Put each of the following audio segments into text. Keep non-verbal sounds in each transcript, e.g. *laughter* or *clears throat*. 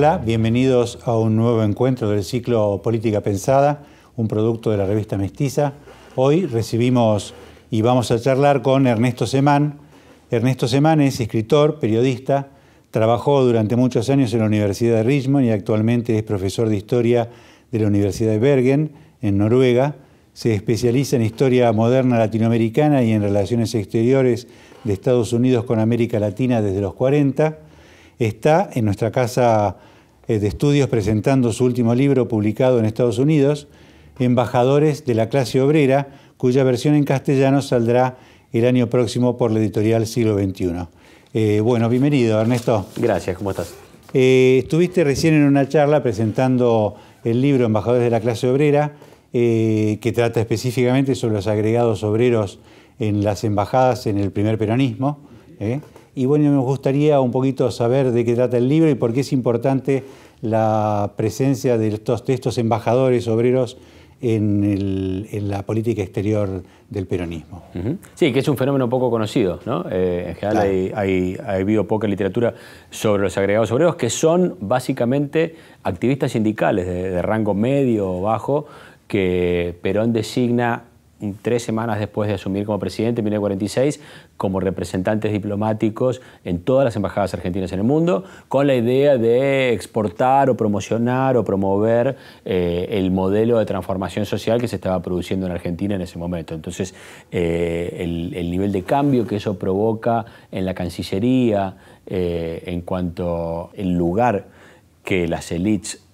Hola, bienvenidos a un nuevo encuentro del ciclo Política Pensada, un producto de la revista Mestiza. Hoy recibimos y vamos a charlar con Ernesto Semán. Ernesto Semán es escritor, periodista, trabajó durante muchos años en la Universidad de Richmond y actualmente es profesor de historia de la Universidad de Bergen, en Noruega. Se especializa en historia moderna latinoamericana y en relaciones exteriores de Estados Unidos con América Latina desde los 40. Está en nuestra casa eh, de estudios presentando su último libro publicado en Estados Unidos, Embajadores de la clase obrera, cuya versión en castellano saldrá el año próximo por la editorial Siglo XXI. Eh, bueno, bienvenido Ernesto. Gracias, ¿cómo estás? Eh, estuviste recién en una charla presentando el libro Embajadores de la clase obrera, que trata específicamente sobre los agregados obreros en las embajadas en el primer peronismo. Y bueno, me gustaría un poquito saber de qué trata el libro y por qué es importante la presencia de estos, embajadores obreros en, la política exterior del peronismo. Sí, que es un fenómeno poco conocido. ¿no? Eh, en general hay, habido poca literatura sobre los agregados obreros, que son básicamente activistas sindicales de, de rango medio o bajo, que Perón designa tres semanas después de asumir como presidente en 1946, como representantes diplomáticos en todas las embajadas argentinas en el mundo, con la idea de exportar o promocionar o promover eh, el modelo de transformación social que se estaba produciendo en Argentina en ese momento. Entonces, eh, el, nivel de cambio que eso provoca en la Cancillería, eh, en cuanto el lugar que las élites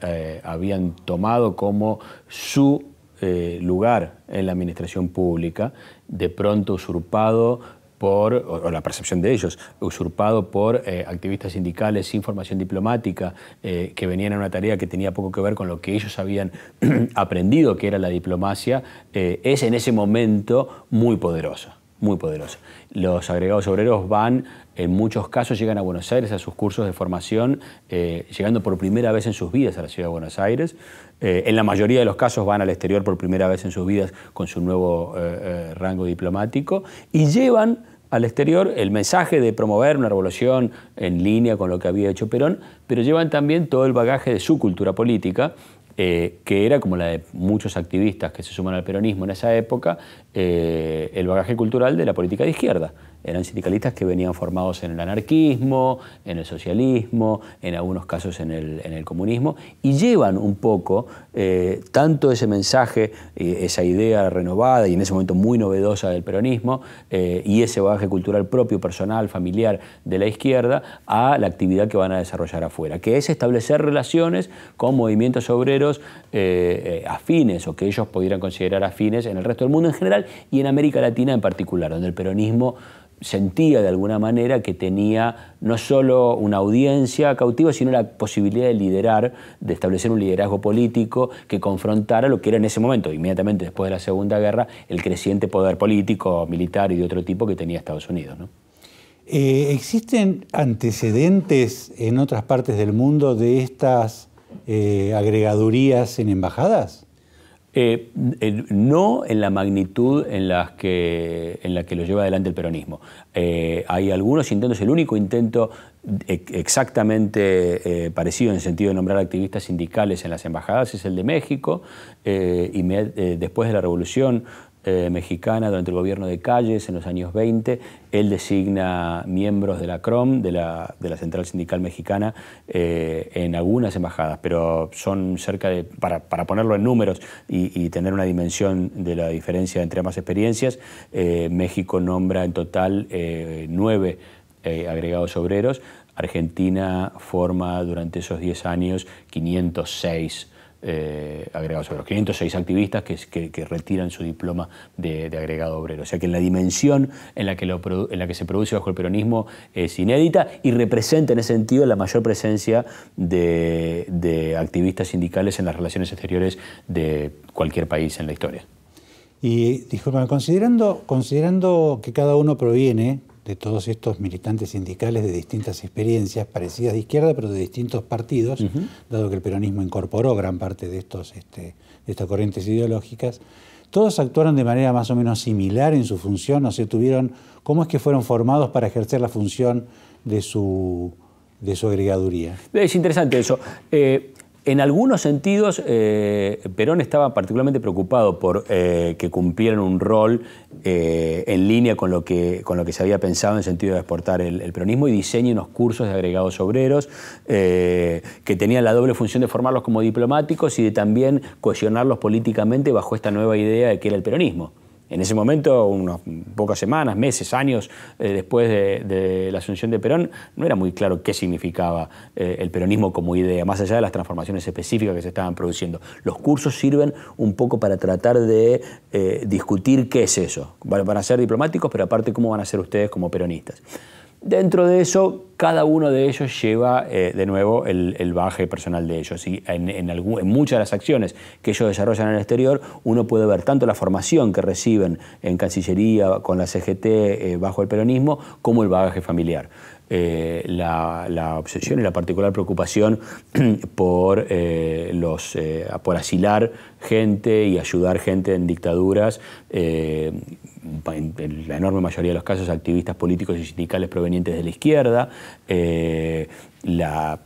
habían tomado como su eh, lugar en la administración pública, de pronto usurpado por, o, la percepción de ellos, usurpado por eh, activistas sindicales sin formación diplomática, eh, que venían a una tarea que tenía poco que ver con lo que ellos habían *clears throat* aprendido, que era la diplomacia, es en ese momento muy poderosa, muy poderosa. Los agregados obreros van en muchos casos llegan a Buenos Aires a sus cursos de formación, eh, llegando por primera vez en sus vidas a la ciudad de Buenos Aires. Eh, en la mayoría de los casos van al exterior por primera vez en sus vidas con su nuevo eh, rango diplomático y llevan al exterior el mensaje de promover una revolución en línea con lo que había hecho Perón, pero llevan también todo el bagaje de su cultura política, que era como la de muchos activistas que se suman al peronismo en esa época, eh, el bagaje cultural de la política de izquierda. Eran sindicalistas que venían formados en el anarquismo, en el socialismo, en algunos casos en el, comunismo, y llevan un poco eh, tanto ese mensaje, esa idea renovada y en ese momento muy novedosa del peronismo, eh, y ese bagaje cultural propio, personal, familiar de la izquierda, a la actividad que van a desarrollar afuera, que es establecer relaciones con movimientos obreros afines o que ellos pudieran considerar afines en el resto del mundo en general y en América Latina en particular, donde el peronismo sentía de alguna manera que tenía no solo una audiencia cautiva, sino la posibilidad de liderar, de establecer un liderazgo político que confrontara lo que era en ese momento, inmediatamente después de la Segunda Guerra, el creciente poder político, militar y de otro tipo que tenía Estados Unidos. Eh, ¿Existen antecedentes en otras partes del mundo de estas eh, agregadurías en embajadas? Eh, eh, no en la magnitud en, las que, en la que lo lleva adelante el peronismo. Eh, hay algunos intentos, el único intento exactamente parecido en el sentido de nombrar activistas sindicales en las embajadas es el de México, y después de la revolución eh, mexicana durante el gobierno de Calles en los años 20. Él designa miembros de la CROM, de la, Central Sindical Mexicana, eh, en algunas embajadas, pero son cerca de, para, ponerlo en números y, tener una dimensión de la diferencia entre ambas experiencias, eh, México nombra en total nueve agregados obreros. Argentina forma durante esos 10 años 506 eh, agregados obreros, 506 activistas que, retiran su diploma de, agregado obrero. O sea que la dimensión en la que, en la que se produce bajo el peronismo es inédita y representa en ese sentido la mayor presencia de, activistas sindicales en las relaciones exteriores de cualquier país en la historia. Y disculpen, considerando, considerando que cada uno proviene de todos estos militantes sindicales de distintas experiencias, parecidas de izquierda, pero de distintos partidos, dado que el peronismo incorporó gran parte de, estos, este, de estas corrientes ideológicas, todos actuaron de manera más o menos similar en su función, o sea, tuvieron, ¿cómo es que fueron formados para ejercer la función de su, de su agregaduría? Es interesante eso. Eh, en algunos sentidos, eh, Perón estaba particularmente preocupado por eh, que cumplieran un rol eh, en línea con lo, que, con lo que se había pensado en sentido de exportar el, peronismo y diseñen unos cursos de agregados obreros que tenían la doble función de formarlos como diplomáticos y de también cohesionarlos políticamente bajo esta nueva idea de que era el peronismo. En ese momento, unas pocas semanas, meses, años eh, después de, la asunción de Perón, no era muy claro qué significaba eh, el peronismo como idea, más allá de las transformaciones específicas que se estaban produciendo. Los cursos sirven un poco para tratar de eh, discutir qué es eso. Van a ser diplomáticos, pero aparte cómo van a ser ustedes como peronistas. Dentro de eso, cada uno de ellos lleva eh, de nuevo el, el, baje personal de ellos. Y en, en, muchas de las acciones que ellos desarrollan en el exterior, uno puede ver tanto la formación que reciben en Cancillería, con la CGT, eh, bajo el peronismo, como el bagaje familiar. Eh, la, obsesión y la particular preocupación *clears throat* por, los, por asilar gente y ayudar gente en dictaduras en la enorme mayoría de los casos, activistas políticos y sindicales provenientes de la izquierda, eh, la,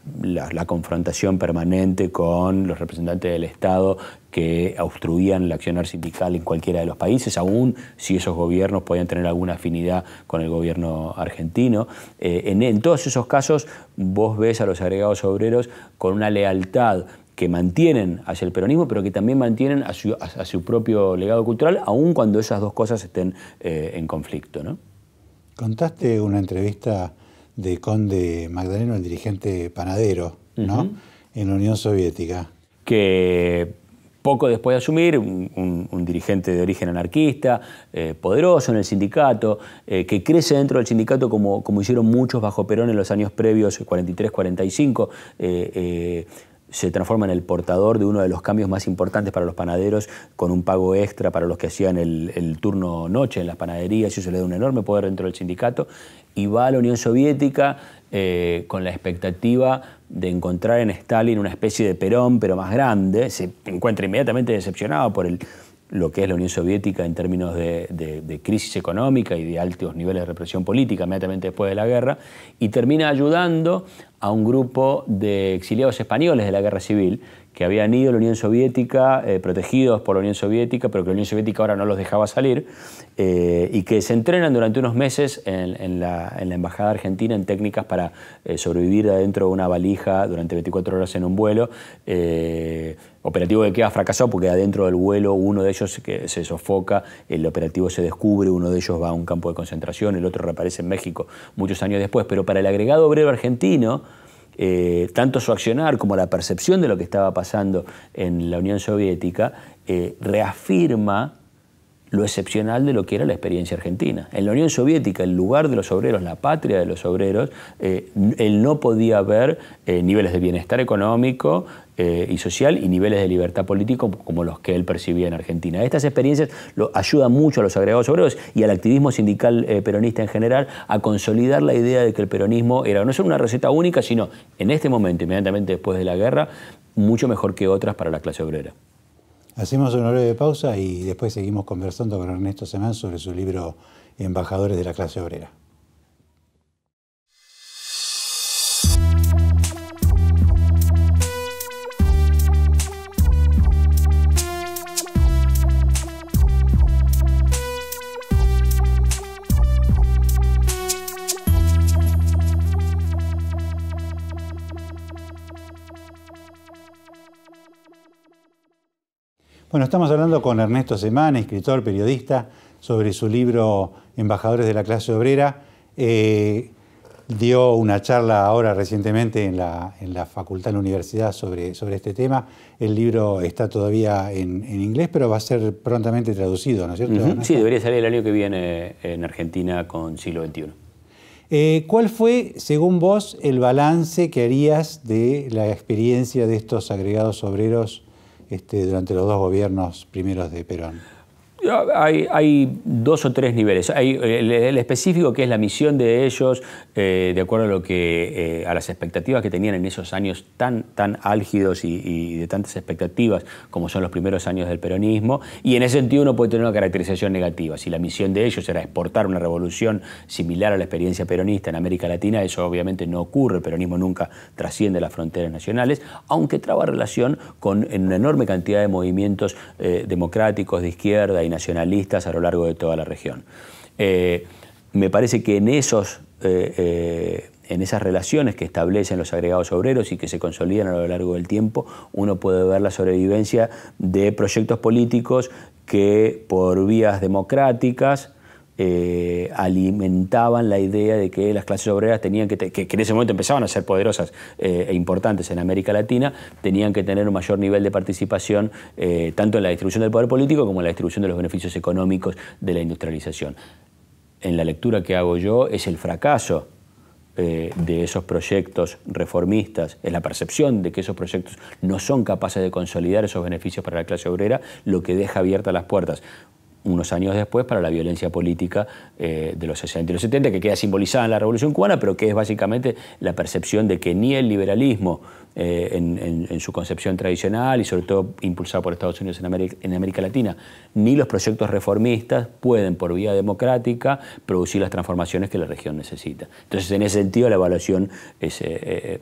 confrontación permanente con los representantes del Estado que obstruían la accionar sindical en cualquiera de los países, aún si esos gobiernos podían tener alguna afinidad con el gobierno argentino. Eh, en todos esos casos, vos ves a los agregados obreros con una lealtad que mantienen hacia el peronismo, pero que también mantienen a su, propio legado cultural, aun cuando esas dos cosas estén eh, en conflicto. Contaste una entrevista de Conde Magdaleno, el dirigente panadero, ¿no? en la Unión Soviética. Que poco después de asumir, un, dirigente de origen anarquista, eh, poderoso en el sindicato, eh, que crece dentro del sindicato como, como hicieron muchos bajo Perón en los años previos, 43-45 se transforma en el portador de uno de los cambios más importantes para los panaderos, con un pago extra para los que hacían el, turno noche en las panaderías, eso le da un enorme poder dentro del sindicato, y va a la Unión Soviética eh, con la expectativa de encontrar en Stalin una especie de Perón, pero más grande, se encuentra inmediatamente decepcionado por el lo que es la Unión Soviética en términos de, crisis económica y de altos niveles de represión política inmediatamente después de la guerra, y termina ayudando a un grupo de exiliados españoles de la guerra civil, que habían ido a la Unión Soviética, eh, protegidos por la Unión Soviética, pero que la Unión Soviética ahora no los dejaba salir, eh, y que se entrenan durante unos meses en, la, Embajada Argentina en técnicas para eh, sobrevivir adentro de una valija durante 24 horas en un vuelo. operativo que queda fracasado porque adentro del vuelo uno de ellos se sofoca, el operativo se descubre, uno de ellos va a un campo de concentración, el otro reaparece en México muchos años después, pero para el agregado obrero argentino, eh, tanto su accionar como la percepción de lo que estaba pasando en la Unión Soviética, eh, reafirma lo excepcional de lo que era la experiencia argentina. En la Unión Soviética, el lugar de los obreros, la patria de los obreros, eh, él no podía ver eh, niveles de bienestar económico eh, y social y niveles de libertad política como los que él percibía en Argentina. Estas experiencias lo ayudan mucho a los agregados obreros y al activismo sindical peronista en general a consolidar la idea de que el peronismo era no solo una receta única, sino en este momento, inmediatamente después de la guerra, mucho mejor que otras para la clase obrera. Hacemos una breve pausa y después seguimos conversando con Ernesto Semán sobre su libro Embajadores de la clase obrera. Bueno, estamos hablando con Ernesto Semán, escritor, periodista, sobre su libro Embajadores de la clase obrera. Eh, dio una charla ahora recientemente en la, facultad, de la universidad, sobre, este tema. El libro está todavía en, inglés, pero va a ser prontamente traducido, ¿no es cierto? Sí, debería salir el año que viene en Argentina con siglo XXI. Eh, ¿Cuál fue, según vos, el balance que harías de la experiencia de estos agregados obreros este, durante los dos gobiernos primeros de Perón? Hay, dos o tres niveles. Hay eh, el, específico que es la misión de ellos, eh, de acuerdo a lo que eh, a las expectativas que tenían en esos años tan, tan álgidos y, de tantas expectativas como son los primeros años del peronismo. Y en ese sentido uno puede tener una caracterización negativa. Si la misión de ellos era exportar una revolución similar a la experiencia peronista en América Latina, eso obviamente no ocurre. El peronismo nunca trasciende las fronteras nacionales, aunque traba relación con una enorme cantidad de movimientos democráticos de izquierda y nacionalistas a lo largo de toda la región. Eh, me parece que en, esos, eh, eh, en esas relaciones que establecen los agregados obreros y que se consolidan a lo largo del tiempo, uno puede ver la sobrevivencia de proyectos políticos que por vías democráticas, eh, alimentaban la idea de que las clases obreras tenían que, en ese momento empezaban a ser poderosas eh, e importantes en América Latina, tenían que tener un mayor nivel de participación eh, tanto en la distribución del poder político como en la distribución de los beneficios económicos de la industrialización. En la lectura que hago yo es el fracaso de esos proyectos reformistas, es la percepción de que esos proyectos no son capaces de consolidar esos beneficios para la clase obrera, lo que deja abiertas las puertas unos años después para la violencia política eh, de los 60 y los 70, que queda simbolizada en la Revolución Cubana, pero que es básicamente la percepción de que ni el liberalismo eh, en, su concepción tradicional y sobre todo impulsado por Estados Unidos en América, en América Latina, ni los proyectos reformistas pueden por vía democrática producir las transformaciones que la región necesita. Entonces, en ese sentido, la evaluación es, eh,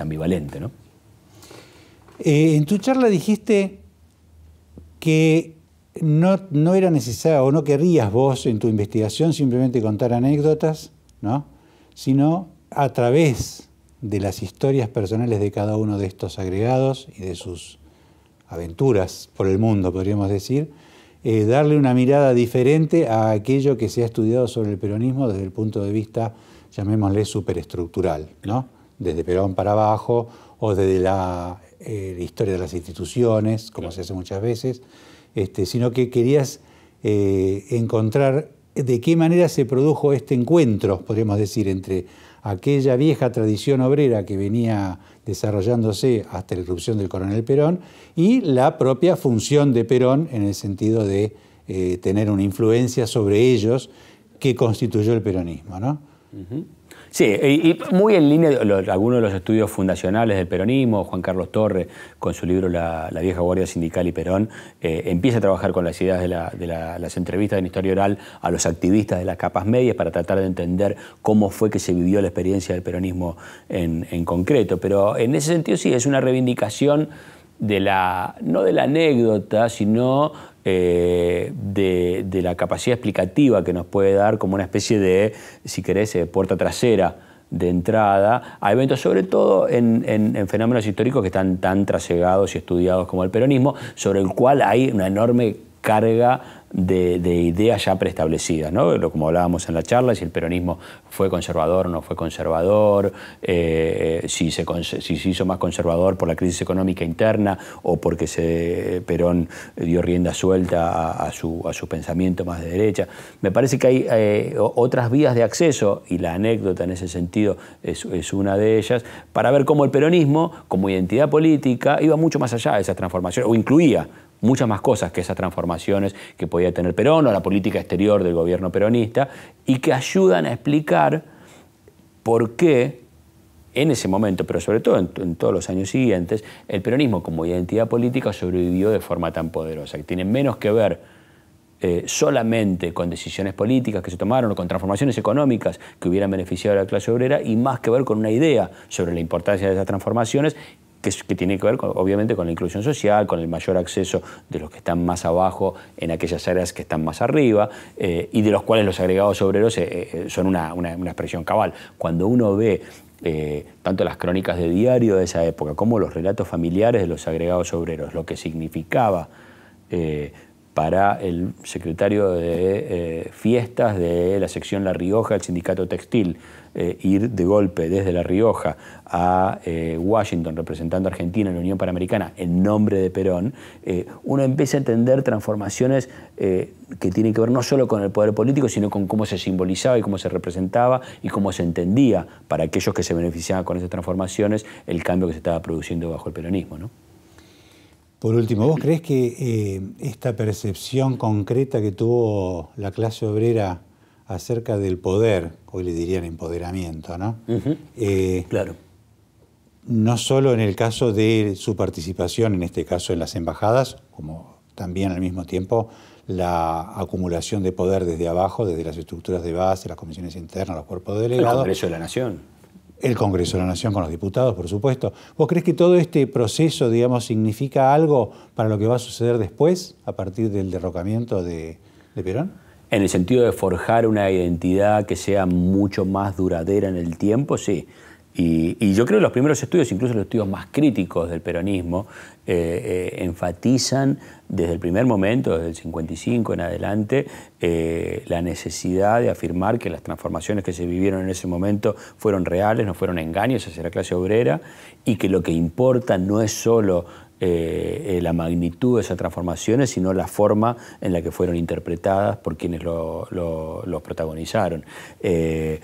ambivalente. en tu charla dijiste que no, era necesario o no querrías vos en tu investigación simplemente contar anécdotas, ¿no? sino a través de las historias personales de cada uno de estos agregados y de sus aventuras por el mundo, podríamos decir, eh, darle una mirada diferente a aquello que se ha estudiado sobre el peronismo desde el punto de vista, llamémosle, superestructural, desde Perón para abajo o desde la, eh, historia de las instituciones, como se hace muchas veces. Este, sino que querías eh, encontrar de qué manera se produjo este encuentro, podríamos decir, entre aquella vieja tradición obrera que venía desarrollándose hasta la irrupción del coronel Perón y la propia función de Perón en el sentido de eh, tener una influencia sobre ellos que constituyó el peronismo. ¿no? Sí, y, muy en línea algunos de los estudios fundacionales del peronismo, Juan Carlos Torre, con su libro La, vieja guardia sindical y Perón, eh, empieza a trabajar con las ideas de, las entrevistas en historia oral a los activistas de las capas medias para tratar de entender cómo fue que se vivió la experiencia del peronismo en, en concreto. Pero en ese sentido sí, es una reivindicación de la, no de la anécdota, sino eh, de, de, la capacidad explicativa que nos puede dar como una especie de, si querés, eh, puerta trasera de entrada a eventos, sobre todo en, en, fenómenos históricos que están tan trasegados y estudiados como el peronismo, sobre el cual hay una enorme carga de, ideas ya preestablecidas, ¿no? como hablábamos en la charla, si el peronismo fue conservador, o no fue conservador, eh, si, se, hizo más conservador por la crisis económica interna o porque se, Perón dio rienda suelta a, su, a su, pensamiento más de derecha. Me parece que hay eh, otras vías de acceso, y la anécdota en ese sentido es, es una de ellas, para ver cómo el peronismo, como identidad política, iba mucho más allá de esa transformación, o incluía muchas más cosas que esas transformaciones que podía tener Perón o la política exterior del gobierno peronista y que ayudan a explicar por qué en ese momento, pero sobre todo en, todos los años siguientes, el peronismo como identidad política sobrevivió de forma tan poderosa, que tiene menos que ver eh, solamente con decisiones políticas que se tomaron o con transformaciones económicas que hubieran beneficiado a la clase obrera y más que ver con una idea sobre la importancia de esas transformaciones que, tiene que ver obviamente con la inclusión social, con el mayor acceso de los que están más abajo en aquellas áreas que están más arriba eh, y de los cuales los agregados obreros eh, eh, son una, expresión cabal. Cuando uno ve tanto las crónicas de diario de esa época como los relatos familiares de los agregados obreros, lo que significaba para el secretario de eh, fiestas de la sección La Rioja, el sindicato textil, eh, ir de golpe desde La Rioja a eh, Washington representando a Argentina en la Unión Panamericana en nombre de Perón, uno empieza a entender transformaciones que tienen que ver no solo con el poder político, sino con cómo se simbolizaba y cómo se representaba y cómo se entendía para aquellos que se beneficiaban con esas transformaciones el cambio que se estaba produciendo bajo el peronismo. ¿no? Por último, ¿vos crees que eh, esta percepción concreta que tuvo la clase obrera acerca del poder, hoy le dirían empoderamiento, ¿no? Eh, claro. No solo en el caso de su participación, en este caso en las embajadas, como también al mismo tiempo la acumulación de poder desde abajo, desde las estructuras de base, las comisiones internas, los cuerpos delegados. El Congreso de la Nación el Congreso de la Nación con los diputados, por supuesto. ¿Vos crees que todo este proceso, digamos, significa algo para lo que va a suceder después, a partir del derrocamiento de, de Perón? En el sentido de forjar una identidad que sea mucho más duradera en el tiempo, sí. Y, yo creo que los primeros estudios, incluso los estudios más críticos del peronismo, eh, eh, enfatizan desde el primer momento, desde el 55 en adelante, eh, la necesidad de afirmar que las transformaciones que se vivieron en ese momento fueron reales, no fueron engaños hacia la clase obrera y que lo que importa no es solo la magnitud de esas transformaciones, sino la forma en la que fueron interpretadas por quienes los protagonizaron. y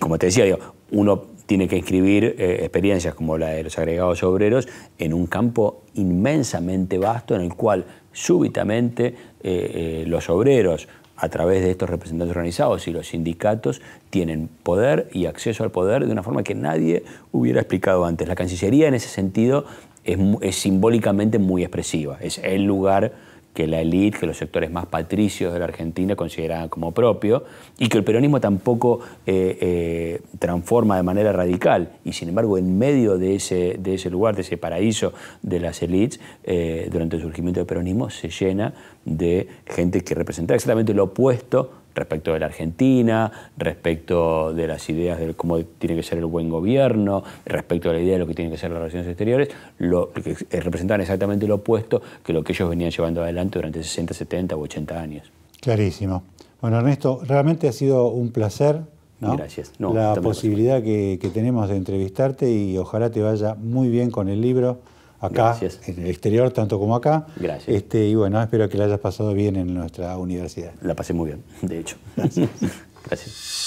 como te decía, uno tiene que inscribir eh, experiencias como la de los agregados obreros en un campo inmensamente vasto en el cual súbitamente eh, eh, los obreros, a través de estos representantes organizados y los sindicatos tienen poder y acceso al poder de una forma que nadie hubiera explicado antes. La Cancillería en ese sentido es, es simbólicamente muy expresiva, es el lugar que la élite, que los sectores más patricios de la Argentina consideraban como propio, y que el peronismo tampoco eh, eh, transforma de manera radical. Y sin embargo, en medio de ese, de ese lugar, de ese paraíso de las élites, eh, durante el surgimiento del peronismo se llena de gente que representa exactamente lo opuesto respecto de la Argentina, respecto de las ideas de cómo tiene que ser el buen gobierno, respecto a la idea de lo que tienen que ser las relaciones exteriores, lo, que eh, representan exactamente lo opuesto que lo que ellos venían llevando adelante durante 60, 70 u 80 años. Clarísimo. Bueno, Ernesto, realmente ha sido un placer. Gracias. la posibilidad que tenemos de entrevistarte y ojalá te vaya muy bien con el libro acá, en el exterior, tanto como acá. Gracias. Este, y bueno, espero que la hayas pasado bien en nuestra universidad. La pasé muy bien, de hecho. *laughs* Gracias.